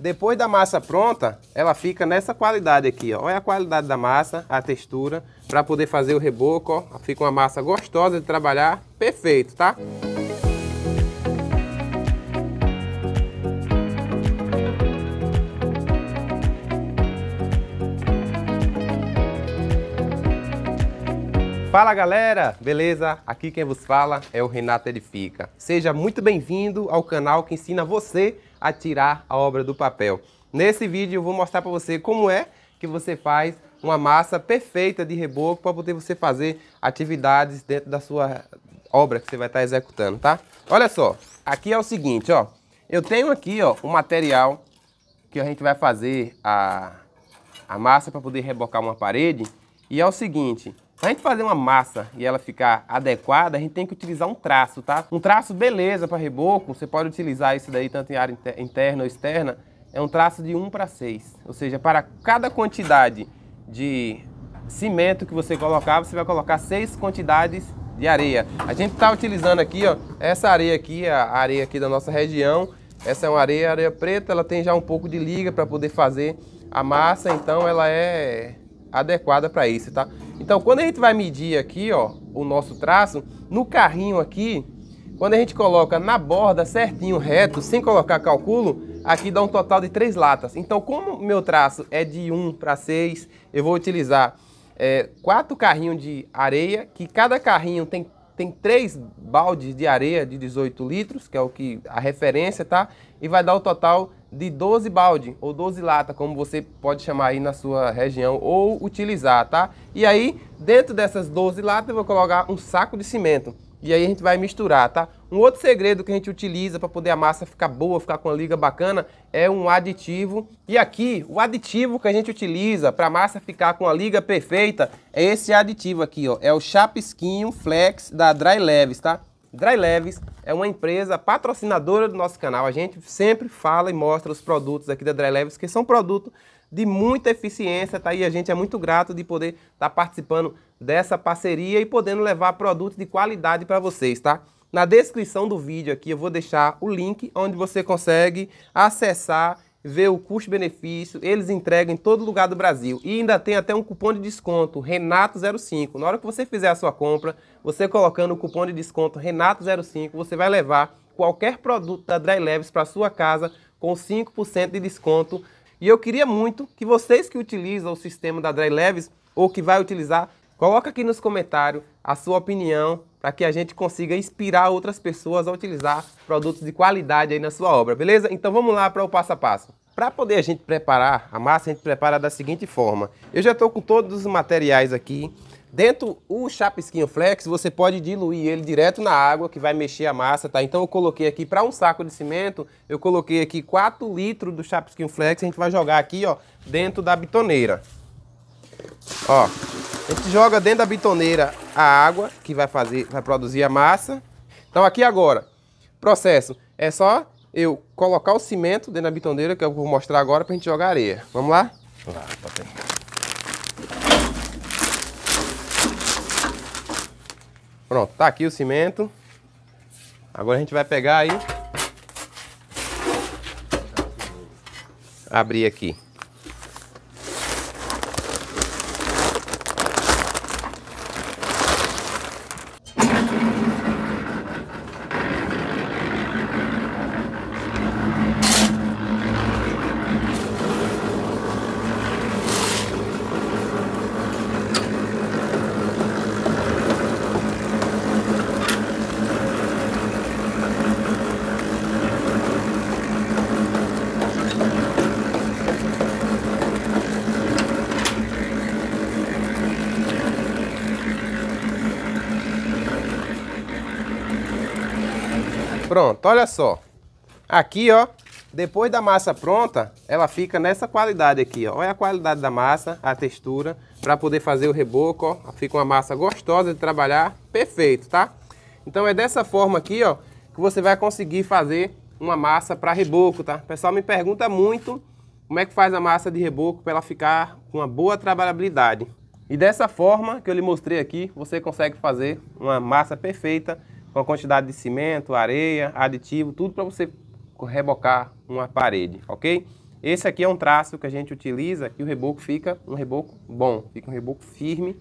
Depois da massa pronta, ela fica nessa qualidade aqui, ó. Olha a qualidade da massa, a textura, para poder fazer o reboco, ó. Fica uma massa gostosa de trabalhar, perfeito, tá? Fala galera, beleza? Aqui quem vos fala é o Renato Edifica. Seja muito bem-vindo ao canal que ensina você a tirar a obra do papel. Nesse vídeo eu vou mostrar para você como é que você faz uma massa perfeita de reboco para poder você fazer atividades dentro da sua obra que você vai estar tá executando, tá? Olha só, aqui é o seguinte, ó. Eu tenho aqui, ó, o material que a gente vai fazer a, a massa para poder rebocar uma parede. E é o seguinte, a gente fazer uma massa e ela ficar adequada, a gente tem que utilizar um traço, tá? Um traço beleza para reboco, você pode utilizar isso daí tanto em área interna ou externa, é um traço de 1 para 6. Ou seja, para cada quantidade de cimento que você colocar, você vai colocar 6 quantidades de areia. A gente está utilizando aqui, ó, essa areia aqui, a areia aqui da nossa região. Essa é uma areia, areia preta, ela tem já um pouco de liga para poder fazer a massa, então ela é adequada para isso, tá? Então, quando a gente vai medir aqui, ó, o nosso traço, no carrinho aqui, quando a gente coloca na borda certinho, reto, sem colocar cálculo, aqui dá um total de três latas. Então, como meu traço é de 1 para 6, eu vou utilizar é, quatro carrinhos de areia, que cada carrinho tem tem três baldes de areia de 18 litros, que é o que a referência, tá? E vai dar o total de 12 balde ou 12 lata, como você pode chamar aí na sua região ou utilizar, tá? E aí, dentro dessas 12 latas, eu vou colocar um saco de cimento. E aí a gente vai misturar, tá? Um outro segredo que a gente utiliza para poder a massa ficar boa, ficar com a liga bacana, é um aditivo. E aqui, o aditivo que a gente utiliza para a massa ficar com a liga perfeita é esse aditivo aqui, ó. É o Chapisquinho Flex da Dry Leves, tá? Dry Leves é uma empresa patrocinadora do nosso canal. A gente sempre fala e mostra os produtos aqui da Dry Leves, que são produtos de muita eficiência, tá aí a gente é muito grato de poder estar tá participando dessa parceria e podendo levar produtos de qualidade para vocês, tá? Na descrição do vídeo aqui eu vou deixar o link onde você consegue acessar, ver o custo-benefício, eles entregam em todo lugar do Brasil. E ainda tem até um cupom de desconto, Renato05. Na hora que você fizer a sua compra, você colocando o cupom de desconto Renato05, você vai levar qualquer produto da Dry Leves para sua casa com 5% de desconto e eu queria muito que vocês que utilizam o sistema da Dry Leves ou que vai utilizar, coloca aqui nos comentários a sua opinião para que a gente consiga inspirar outras pessoas a utilizar produtos de qualidade aí na sua obra, beleza? Então vamos lá para o passo a passo. Para poder a gente preparar a massa, a gente prepara da seguinte forma. Eu já estou com todos os materiais aqui. Dentro o chapisquinho flex, você pode diluir ele direto na água, que vai mexer a massa, tá? Então eu coloquei aqui, para um saco de cimento, eu coloquei aqui 4 litros do chapisquinho flex, a gente vai jogar aqui, ó, dentro da bitoneira. Ó, a gente joga dentro da bitoneira a água, que vai fazer, vai produzir a massa. Então aqui agora, processo, é só eu colocar o cimento dentro da bitoneira, que eu vou mostrar agora, pra gente jogar areia. Vamos lá? Vamos lá, pode aí. Pronto, tá aqui o cimento. Agora a gente vai pegar aí. Abrir aqui. Pronto, olha só. Aqui, ó, depois da massa pronta, ela fica nessa qualidade aqui, ó. Olha a qualidade da massa, a textura, para poder fazer o reboco, ó. Fica uma massa gostosa de trabalhar, perfeito, tá? Então é dessa forma aqui, ó, que você vai conseguir fazer uma massa para reboco, tá? O pessoal me pergunta muito como é que faz a massa de reboco para ela ficar com uma boa trabalhabilidade. E dessa forma que eu lhe mostrei aqui, você consegue fazer uma massa perfeita com a quantidade de cimento, areia, aditivo, tudo para você rebocar uma parede, ok? Esse aqui é um traço que a gente utiliza e o reboco fica um reboco bom, fica um reboco firme.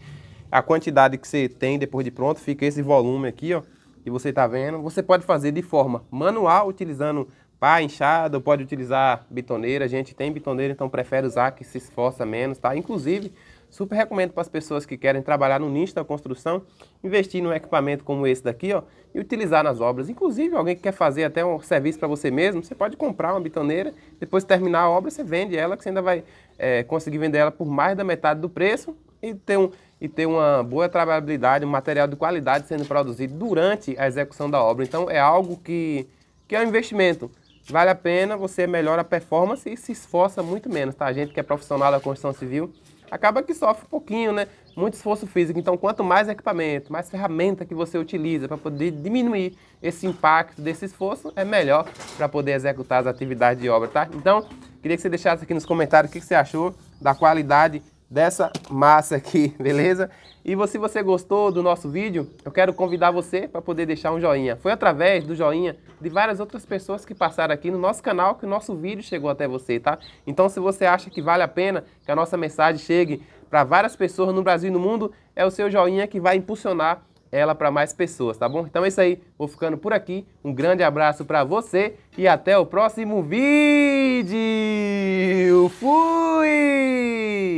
A quantidade que você tem depois de pronto fica esse volume aqui, ó, que você está vendo. Você pode fazer de forma manual, utilizando pá, inchada, ou pode utilizar bitoneira. A gente tem bitoneira, então prefere usar que se esforça menos, tá? Inclusive, Super recomendo para as pessoas que querem trabalhar no nicho da construção, investir num equipamento como esse daqui, ó, e utilizar nas obras. Inclusive, alguém que quer fazer até um serviço para você mesmo, você pode comprar uma bitoneira, depois de terminar a obra, você vende ela, que você ainda vai é, conseguir vender ela por mais da metade do preço e ter, um, e ter uma boa trabalhabilidade, um material de qualidade sendo produzido durante a execução da obra. Então, é algo que, que é um investimento. Vale a pena, você melhora a performance e se esforça muito menos, tá? A gente que é profissional da construção civil acaba que sofre um pouquinho, né? Muito esforço físico. Então, quanto mais equipamento, mais ferramenta que você utiliza para poder diminuir esse impacto desse esforço, é melhor para poder executar as atividades de obra, tá? Então, queria que você deixasse aqui nos comentários o que você achou da qualidade dessa massa aqui, beleza? E se você gostou do nosso vídeo, eu quero convidar você para poder deixar um joinha. Foi através do joinha de várias outras pessoas que passaram aqui no nosso canal que o nosso vídeo chegou até você, tá? Então se você acha que vale a pena que a nossa mensagem chegue para várias pessoas no Brasil e no mundo, é o seu joinha que vai impulsionar ela para mais pessoas, tá bom? Então é isso aí, vou ficando por aqui. Um grande abraço para você e até o próximo vídeo. Fui!